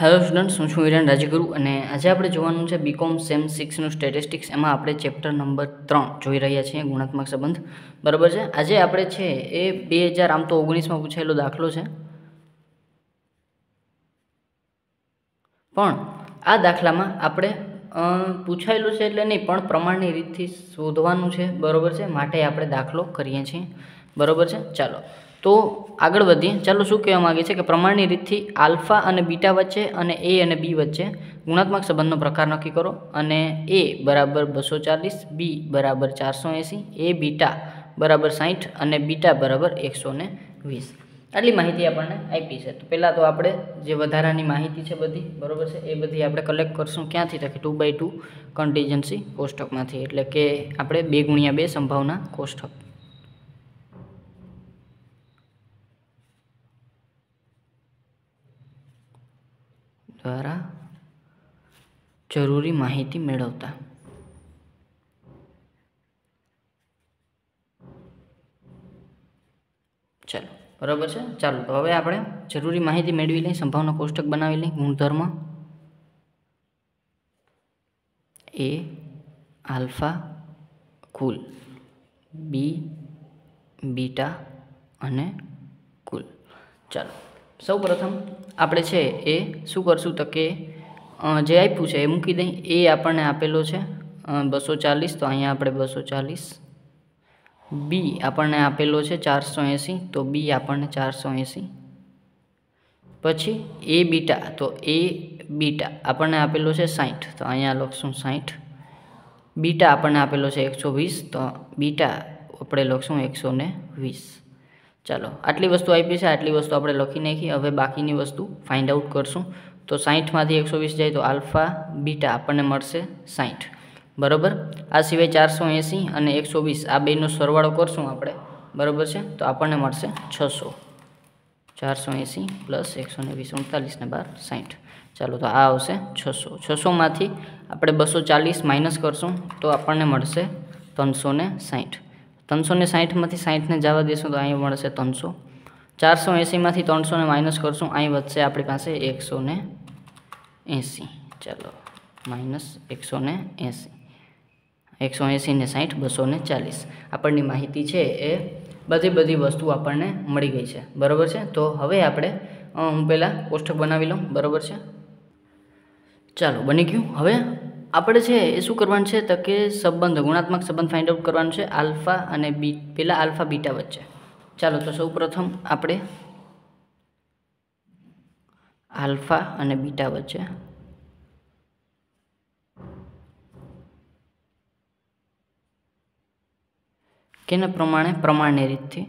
hello student હું છું હિરેન રાજગુરુ અને આજે આપણે જોવાનું છે બીકોમ સેમ સિક્સનું સ્ટેટિસ્ટિક્સ એમાં આપણે ચેપ્ટર નંબર ત્રણ જોઈ રહ્યા છીએ ગુણાત્મક સંબંધ બરાબર છે આજે આપણે છે એ બે હજાર આમ તો ઓગણીસમાં પૂછાયેલો દાખલો છે પણ આ દાખલામાં આપણે પૂછાયેલું છે એટલે નહીં પણ પ્રમાણની રીતથી શોધવાનું છે બરાબર છે માટે આપણે દાખલો કરીએ છીએ બરાબર છે ચાલો તો આગળ વધીએ ચાલો શું કહેવા માગે છે કે પ્રમાણની રીતથી આલ્ફા અને બીટા વચ્ચે અને એ અને બી વચ્ચે ગુણાત્મક સંબંધનો પ્રકાર નક્કી કરો અને એ બરાબર બસો ચાલીસ બી બરાબર ચારસો એંસી એ બીટા બરાબર સાહીઠ અને બીટા બરાબર એકસો ને વીસ આટલી માહિતી આપણને આપી છે તો પહેલાં તો આપણે જે વધારાની માહિતી છે બધી બરાબર છે એ બધી આપણે કલેક્ટ કરશું ક્યાંથી તો ટુ બાય ટુ કન્ટીજન્સી કોષ્ટકમાંથી એટલે કે આપણે બે ગુણ્યા બે સંભાવના કોષ્ટક દ્વારા જરૂરી માહિતી મેળવતા ચાલો બરાબર છે ચાલો તો હવે આપણે જરૂરી માહિતી મેળવી લઈએ સંભાવના કોષ્ટક બનાવી લઈએ ગુણધર્મ એ આલ્ફા કુલ બી બીટા અને કુલ ચાલો સૌ પ્રથમ આપણે છે એ શું કરશું તો કે જે આપ્યું છે એ મૂકી દઈ એ આપણને આપેલો છે બસો ચાલીસ તો અહીંયા આપણે બસો ચાલીસ બી આપણને આપેલો છે ચારસો એંસી તો બી આપણને ચારસો એંસી પછી એ બીટા તો એ બીટા આપણને આપેલો છે સાઠ તો અહીંયા લખશું સાઠ બીટા આપણને આપેલો છે એકસો વીસ તો બીટા આપણે લખશું એકસો વીસ ચાલો આટલી વસ્તુ આપી છે આટલી વસ્તુ આપણે લખી નાખી હવે બાકીની વસ્તુ ફાઇન્ડ આઉટ કરશું તો સાહીઠમાંથી એકસો વીસ જાય તો આલ્ફા બીટા આપણને મળશે સાઠ બરાબર આ સિવાય ચારસો એંસી અને એકસો વીસ આ બેનો સરવાળો કરશું આપણે બરાબર છે તો આપણને મળશે છસો ચારસો એંસી પ્લસ એકસો ને વીસ ઉડતાલીસ બાર સાઠ ચાલો તો આ આવશે છસો છસોમાંથી આપણે બસો ચાલીસ માઇનસ કરશું તો આપણને મળશે ત્રણસો ને સાઠ ત્રણસો ને સાહીઠમાંથી સાહીઠને જવા દઈશું તો અહીં મળશે ત્રણસો ચારસો એંસીમાંથી ત્રણસોને માઇનસ કરશું અહીં વધશે આપણી પાસે એકસો ને એંસી ચાલો માઇનસ એકસો ને એંસી એકસો એંસીને સાહીઠ બસો ને ચાલીસ આપણની માહિતી છે એ બધી બધી વસ્તુ આપણને મળી ગઈ છે બરાબર છે તો હવે આપણે હું પહેલાં કોષ્ટક બનાવી લઉં બરાબર છે ચાલો બની ગયું હવે આપણે છે એ શું કરવાનું છે તો કે સંબંધ ગુણાત્મક સંબંધ ફાઇન્ડ આઉટ કરવાનું છે આલ્ફા અને બી પહેલાં આલ્ફા બીટા વચ્ચે ચાલો તો સૌપ્રથમ આપણે આલ્ફા અને બીટા વચ્ચે કેના પ્રમાણે પ્રમાણની રીતથી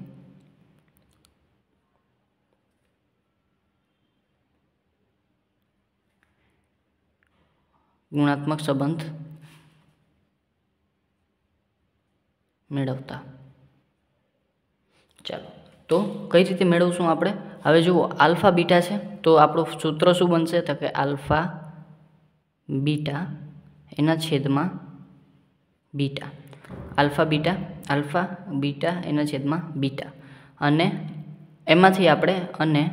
ગુણાત્મક સંબંધ મેળવતા ચાલો તો કઈ રીતે મેળવશું આપણે હવે જુઓ આલ્ફા બીટા છે તો આપણું સૂત્ર શું બનશે તો કે આલ્ફા બીટા એના છેદમાં beta alpha beta alpha beta એના છેદમાં બીટા અને એમાંથી આપણે અને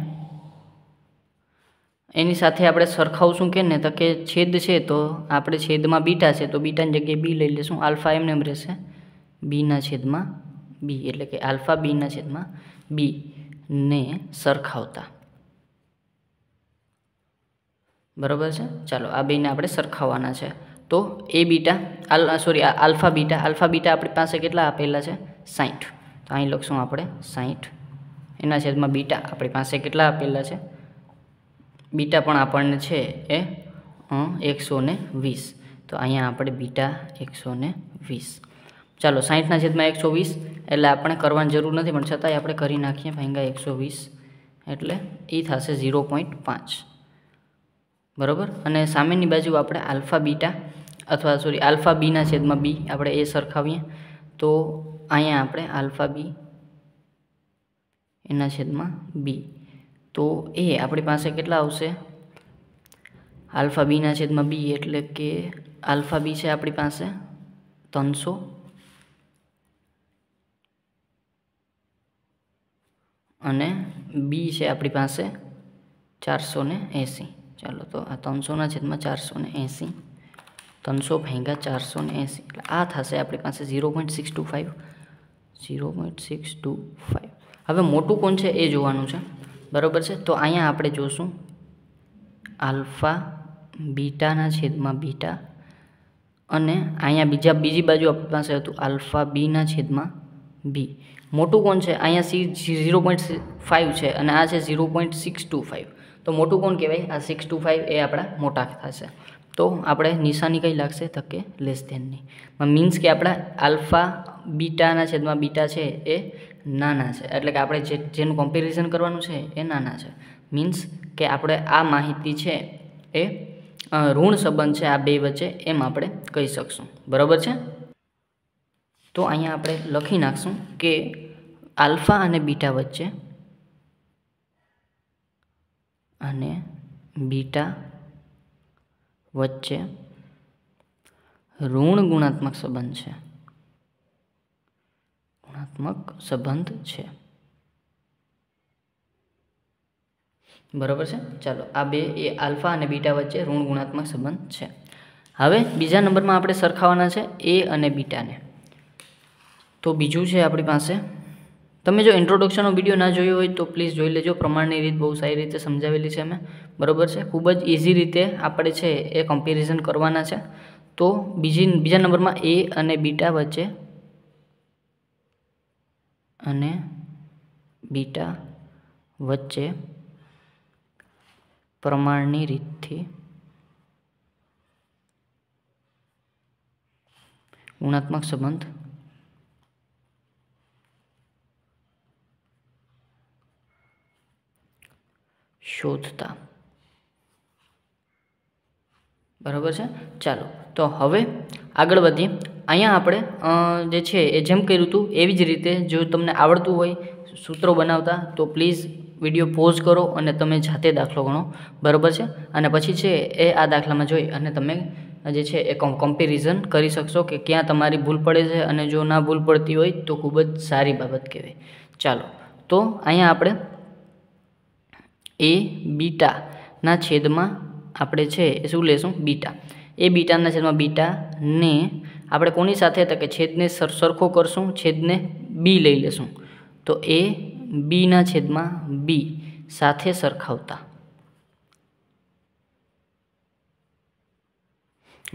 એની સાથે આપણે સરખાવશું કે ને તો કે છેદ છે તો આપણે છેદમાં બીટા છે તો બીટાની જગ્યાએ બી લઈ લઈશું આલ્ફા એમને એમ રહેશે બીના છેદમાં બી એટલે કે આલ્ફા બીના છેદમાં બી ને સરખાવતા બરાબર છે ચાલો આ બેને આપણે સરખાવવાના છે તો એ બીટા આલ sorry alpha beta alpha beta આપણી પાસે કેટલા આપેલા છે સાઠ તો અહીં લખશું આપણે સાઠ એના છેદમાં બીટા આપણી પાસે કેટલા આપેલા છે બીટા પણ આપણને છે એ એકસો ને વીસ તો અહીંયા આપણે બીટા એકસો ને વીસ ચાલો સાઠના છેદમાં એકસો વીસ એટલે આપણે કરવાની જરૂર નથી પણ છતાંય આપણે કરી નાખીએ ભાંગા એકસો વીસ એટલે એ થશે ઝીરો પોઈન્ટ પાંચ બરાબર અને સામેની બાજુ આપણે આલ્ફા બીટા અથવા સોરી આલ્ફા બીના છેદમાં બી આપણે એ સરખાવીએ તો અહીંયા આપણે આલ્ફા બી એના છેદમાં બી તો એ આપણી પાસે કેટલા આવશે આલ્ફા બીના છેદમાં બી એટલે કે આલ્ફા બી છે આપણી પાસે ત્રણસો અને બી છે આપણી પાસે ચારસો ને એંસી ચાલો તો આ ત્રણસોના છેદમાં ચારસો ને એંસી ત્રણસો ભેંગા ચારસો ને એંસી એટલે આ થશે આપણી પાસે zero point six two five zero point six two five હવે મોટું કોણ છે એ જોવાનું છે બરાબર છે તો અહીંયા આપણે જોશું આલ્ફા બીટાના છેદમાં બીટા અને અહીંયા બીજા બીજી બાજુ આપણી પાસે હતું આલ્ફા બીના છેદમાં બી મોટું કોણ છે અહીંયા સી ઝીરો પોઈન્ટ ફાઈવ છે અને આ છે zero point six two five તો મોટું કોણ કહેવાય આ સિક્સ ટુ ફાઇવ એ આપણા મોટા થશે તો આપણે નિશાની કંઈ લાગશે તકે લેસ ધેનની મીન્સ કે આપણા આલ્ફા બીટાના છેદમાં બીટા છે એ નાના છે એટલે કે આપણે જે જેનું કમ્પેરિઝન કરવાનું છે એ નાના છે મીન્સ કે આપણે આ માહિતી છે એ ઋણ સંબંધ છે આ બે વચ્ચે એમ આપણે કહી શકશું બરાબર છે તો અહીંયા આપણે લખી નાખશું કે આલ્ફા અને બીટા વચ્ચે અને બીટા વચ્ચે ઋણ ગુણાત્મક સંબંધ છે ગુણાત્મક સંબંધ છે બરાબર છે ચાલો આ બે એ આલ્ફા અને બીટા વચ્ચે ઋણ ગુણાત્મક સંબંધ છે હવે બીજા નંબરમાં આપણે સરખાવાના છે એ અને બીટાને તો બીજું છે આપણી પાસે તમે જો ઇન્ટ્રોડક્શનનો વિડીયો ના જોયો હોય તો પ્લીઝ જોઈ લેજો પ્રમાણની રીત બહુ સારી રીતે સમજાવેલી છે અમે બરાબર છે ખૂબ જ ઇઝી રીતે આપણે છે એ કમ્પેરિઝન કરવાના છે તો બીજી બીજા નંબરમાં એ અને બીટા વચ્ચે અને બીટા વચ્ચે પ્રમાણની રીતથી ગુણાત્મક સંબંધ શોધતા બરાબર છે ચાલો તો હવે આગળ વધીએ અહીંયા આપણે જે છે એ જેમ કર્યું હતું એવી જ રીતે જો તમને આવડતું હોય સૂત્રો બનાવતા તો પ્લીઝ વિડીયો પોઝ કરો અને તમે જાતે દાખલો ગણો બરાબર છે અને પછી છે એ આ દાખલામાં જોઈ અને તમે જે છે એ કમ્પેરિઝન કરી શકશો કે ક્યાં તમારી ભૂલ પડે છે અને જો ના ભૂલ પડતી હોય તો ખૂબ જ સારી બાબત કહેવાય ચાલો તો અહીંયા આપણે એ બીટાના છેદમાં આપણે છે એ શું લેશું બીટા એ બીટાના છેદમાં બીટાને આપણે કોની સાથે તો કે છેદને સરખો કરશું છેદને બી લઈ લેશું તો એ બીના છેદમાં બી સાથે સરખાવતા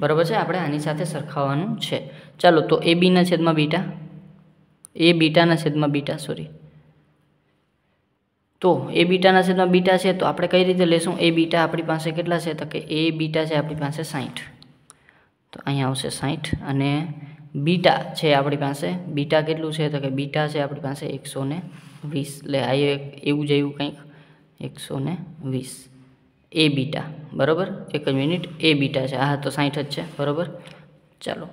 બરાબર છે આપણે આની સાથે સરખાવવાનું છે ચાલો તો એ બીના છેદમાં બીટા એ બીટાના છેદમાં બીટા સોરી તો એ બીટાના છેદમાં બીટા છે તો આપણે કઈ રીતે લેશું એ બીટા આપણી પાસે કેટલા છે તો કે એ બીટા છે આપણી પાસે સાઠ તો અહીંયા આવશે સાહીઠ અને બીટા છે આપણી પાસે બીટા કેટલું છે તો કે બીટા છે આપણી પાસે એકસો ને વીસ એટલે આ એવું જ આવ્યું કંઈક એકસો ને વીસ એ બીટા બરાબર એક જ મિનિટ એ બીટા છે હા તો સાહીઠ જ છે બરાબર ચાલો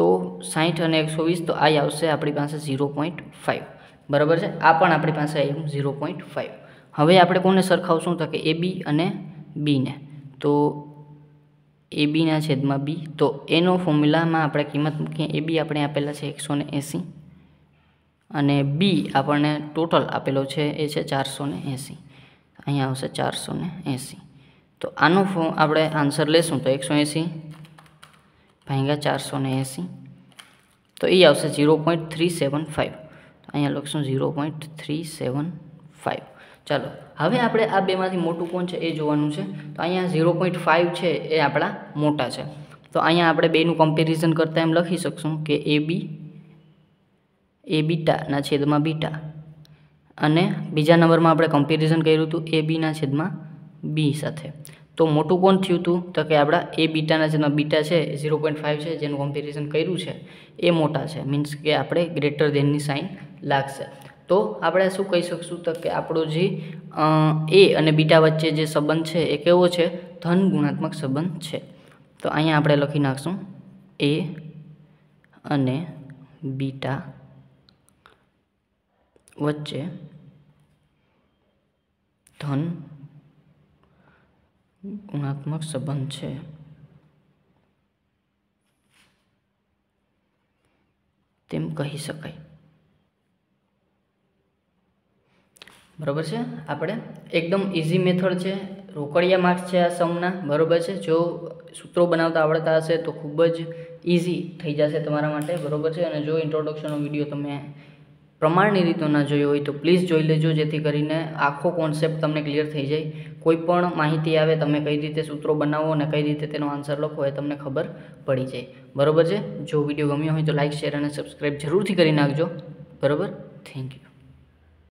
તો સાહીઠ અને એકસો વીસ તો આઈ આવશે આપણી પાસે ઝીરો પોઈન્ટ ફાઇવ બરાબર છે આ પણ આપણી પાસે આવ્યું ઝીરો પોઈન્ટ ફાઇવ હવે આપણે કોને સરખાવશું તો કે એ બી અને બીને તો એ બીના છેદમાં બી તો એનો ફોર્મ્યુલામાં આપણે કિંમત મૂકીએ એ બી આપણે આપેલા છે એકસો એંસી અને બી આપણને ટોટલ આપેલો છે એ છે ચારસો ને એંસી અહીંયા આવશે ચારસો ને એંસી તો આનો ફોર્મ આપણે આન્સર લેશું તો એકસો એંસી ભાંગ્યા ચારસો ને એંસી તો એ આવશે zero point three seven five અહીંયા લખશું zero point three seven five ચાલો હવે આપણે આ બેમાંથી મોટું કોણ છે એ જોવાનું છે તો અહીંયા ઝીરો પોઈન્ટ ફાઇવ છે એ આપણા મોટા છે તો અહીંયા આપણે બેનું કમ્પેરિઝન કરતાં એમ લખી શકશું કે એ બી એ બીટાના છેદમાં બીટા અને બીજા નંબરમાં આપણે કમ્પેરિઝન કર્યું હતું એ બીના છેદમાં બી સાથે તો મોટું કોણ થયું હતું તો કે આપણા એ બીટાના જેમાં બીટા છે ઝીરો પોઈન્ટ ફાઇવ છે જેનું કમ્પેરિઝન કર્યું છે એ મોટા છે મીન્સ કે આપણે ગ્રેટર દેનની સાઇન લાગશે તો આપણે શું કહી શકશું તો કે આપણો જે એ અને બીટા વચ્ચે જે સંબંધ છે એ કેવો છે ધન ગુણાત્મક સંબંધ છે તો અહીંયા આપણે લખી નાખશું એ અને બીટા વચ્ચે ધન ગુણાત્મક સંબંધ છે તેમ કહી શકાય બરાબર છે આપણે એકદમ ઇઝી મેથડ છે રોકડિયા માર્ક્સ છે આ સમના બરાબર છે જો સૂત્રો બનાવતા આવડતા હશે તો ખૂબ જ ઇઝી થઈ જશે તમારા માટે બરાબર છે અને જો ઇન્ટ્રોડક્શનનો વિડીયો તમે પ્રમાણની રીતો ના જોયો હોય તો પ્લીઝ જોઈ લેજો જેથી કરીને આખો કોન્સેપ્ટ તમને ક્લિયર થઈ જાય કોઈ પણ માહિતી આવે તમે કઈ રીતે સૂત્રો બનાવો અને કઈ રીતે તેનો આન્સર લખો એ તમને ખબર પડી જાય બરાબર છે જો વિડીયો ગમ્યો હોય તો લાઇક શેર અને સબસ્ક્રાઈબ જરૂરથી કરી નાખજો બરાબર થેન્ક યુ